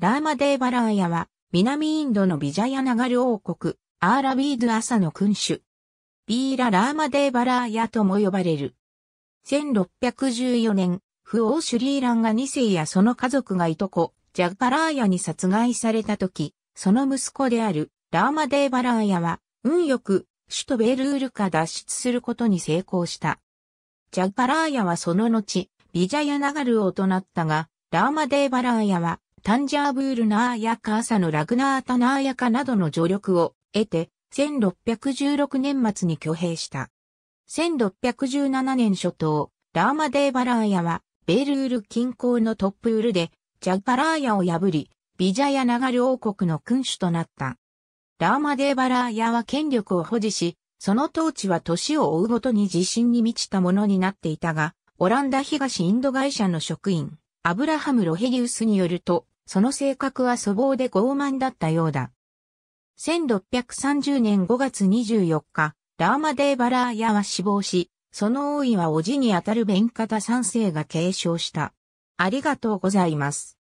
ラーマデーバラーヤは、南インドのビジャヤナガル王国、アーラビード朝の君主。ビーラ・ラーマデーバラーヤとも呼ばれる。1614年、不王シュリーランが2世やその家族がいとこ、ジャッバラーヤに殺害された時、その息子である、ラーマデーバラーヤは、運よく、首都ベルールカ脱出することに成功した。ジャッバラーヤはその後、ビジャヤナガル王となったが、ラーマデーバラーヤは、タンジャーブールナーヤカーサのラグナータナーヤカなどの助力を得て、1616年末に挙兵した。1617年初頭、ラーマデーバラーヤは、ベールール近郊のトップールで、ジャッパラーヤを破り、ビジャヤナガル王国の君主となった。ラーマデーバラーヤは権力を保持し、その統治は年を追うごとに自信に満ちたものになっていたが、オランダ東インド会社の職員、アブラハム・ロヘリウスによると、その性格は粗暴で傲慢だったようだ。1630年5月24日、ラーマデー・バラーヤは死亡し、その王位は叔父にあたるベンカタ三世が継承した。ありがとうございます。